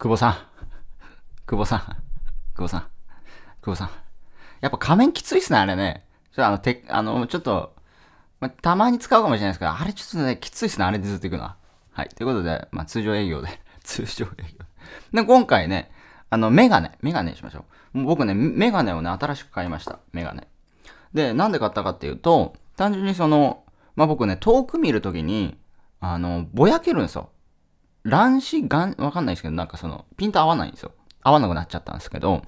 久保さん。久保さん。久保さん。久保さん。やっぱ仮面きついっすね、あれね。ちょっとあの、て、あの、ちょっと、またまに使うかもしれないですけど、あれちょっとね、きついっすね、あれでずっと行くのは。はい。ということで、まあ、通常営業で。通常営業。で、今回ね、あの、メガネ。メガネにしましょう。僕ね、メガネをね、新しく買いました。メガネ。で、なんで買ったかっていうと、単純にその、まあ、僕ね、遠く見るときに、あの、ぼやけるんですよ。乱視ん、わかんないですけど、なんかその、ピント合わないんですよ。合わなくなっちゃったんですけど、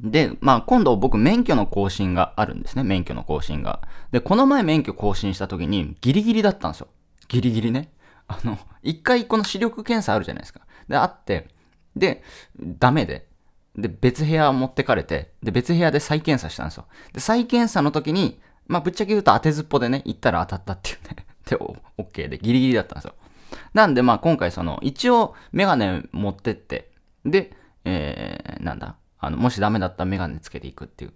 で、まあ今度僕免許の更新があるんですね。免許の更新が。で、この前免許更新した時にギリギリだったんですよ。ギリギリね。あの、一回この視力検査あるじゃないですか。で、あって、で、ダメで。で、別部屋持ってかれて、で、別部屋で再検査したんですよ。で、再検査の時に、まあぶっちゃけ言うと当てずっぽでね、行ったら当たったっていうね。で、OK で、ギリギリだったんですよ。なんでまあ今回その、一応メガネ持ってって、で、えー、なんだ、あの、もしダメだったらメガネつけていくっていう。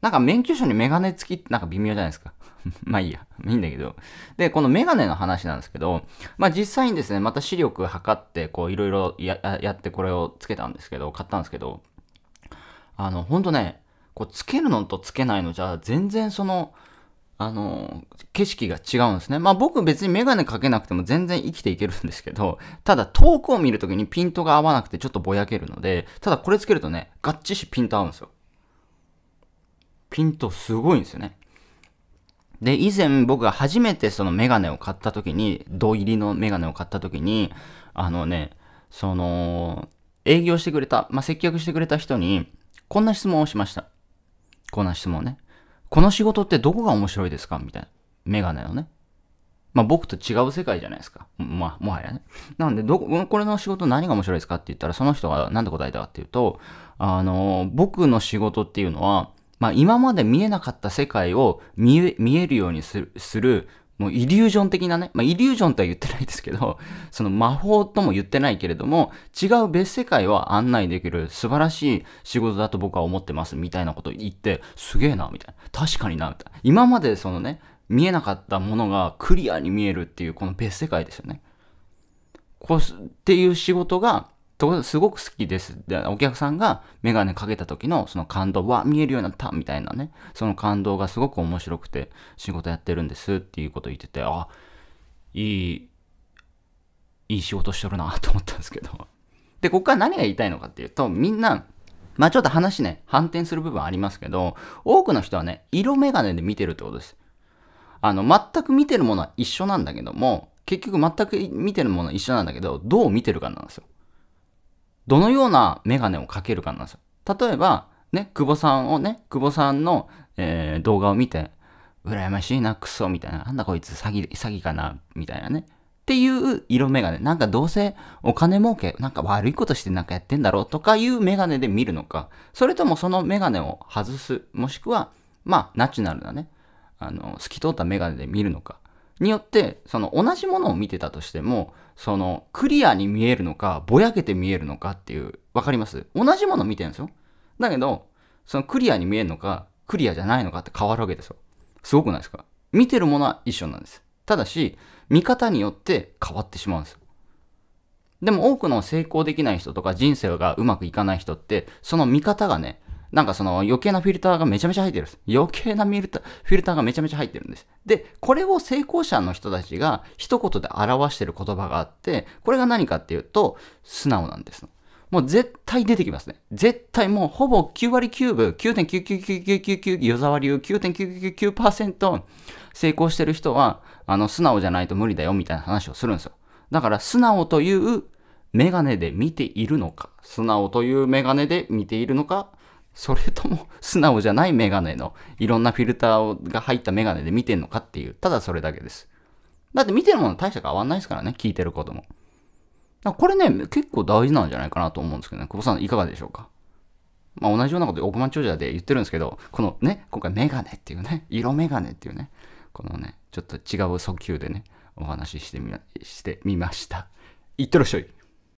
なんか免許証にメガネ付きってなんか微妙じゃないですか。まあいいや。いいんだけど。で、このメガネの話なんですけど、まあ実際にですね、また視力測って、こういろいろやってこれをつけたんですけど、買ったんですけど、あの、ほんとね、こうつけるのとつけないのじゃ、全然その、あの、景色が違うんですね。まあ僕別にメガネかけなくても全然生きていけるんですけど、ただ遠くを見るときにピントが合わなくてちょっとぼやけるので、ただこれつけるとね、がっちしピント合うんですよ。ピントすごいんですよね。で、以前僕が初めてそのメガネを買ったときに、土入りのメガネを買ったときに、あのね、その、営業してくれた、まあ、接客してくれた人に、こんな質問をしました。こんな質問ね。この仕事ってどこが面白いですかみたいな。メガネのね。まあ僕と違う世界じゃないですか。まあ、もはやね。なんでど、これの仕事何が面白いですかって言ったら、その人が何て答えたかっていうと、あの、僕の仕事っていうのは、まあ今まで見えなかった世界を見えるようにするもうイリュージョン的なね、まあ、イリュージョンとは言ってないですけど、その魔法とも言ってないけれども、違う別世界を案内できる素晴らしい仕事だと僕は思ってますみたいなこと言って、すげえな、みたいな。確かにな、みたいな。今までそのね、見えなかったものがクリアに見えるっていうこの別世界ですよね。こうっていう仕事がとすごく好きですで。お客さんがメガネかけた時のその感動、わ、見えるようになったみたいなね、その感動がすごく面白くて仕事やってるんですっていうこと言ってて、あ、いい、いい仕事しとるなと思ったんですけど。で、ここから何が言いたいのかっていうと、みんな、まあちょっと話ね、反転する部分ありますけど、多くの人はね、色眼鏡で見てるってことです。あの、全く見てるものは一緒なんだけども、結局全く見てるものは一緒なんだけど、どう見てるかなんですよ。どのようなメガネをかけるかなんですよ。例えば、ね、久保さんをね、久保さんの、えー、動画を見て、羨ましいな、クソ、みたいな。なんだこいつ、詐欺、詐欺かな、みたいなね。っていう色眼鏡。なんかどうせお金儲け、なんか悪いことしてなんかやってんだろうとかいうメガネで見るのか、それともそのメガネを外す、もしくは、まあ、ナチュラルなね、あの、透き通ったメガネで見るのか。によって、その同じものを見てたとしても、そのクリアに見えるのか、ぼやけて見えるのかっていう、わかります同じもの見てるんですよ。だけど、そのクリアに見えるのか、クリアじゃないのかって変わるわけですよ。すごくないですか見てるものは一緒なんです。ただし、見方によって変わってしまうんですよ。でも多くの成功できない人とか人生がうまくいかない人って、その見方がね、なんかその余計なフィルターがめちゃめちゃ入ってるんです。余計なフィルターがめちゃめちゃ入ってるんです。で、これを成功者の人たちが一言で表してる言葉があって、これが何かっていうと、素直なんです。もう絶対出てきますね。絶対もうほぼ9割9分、9.99999余沢流9.999%成功してる人は、あの、素直じゃないと無理だよみたいな話をするんですよ。だから素直というメガネで見ているのか、素直というメガネで見ているのか、それとも素直じゃないメガネのいろんなフィルターが入ったメガネで見てんのかっていう、ただそれだけです。だって見てるもの大した変わんないですからね、聞いてることも。これね、結構大事なんじゃないかなと思うんですけどね、久保さんいかがでしょうかまあ同じようなこと億万長者で言ってるんですけど、このね、今回メガネっていうね、色メガネっていうね、このね、ちょっと違う訴求でね、お話ししてみ、してみました。いってらっしゃい。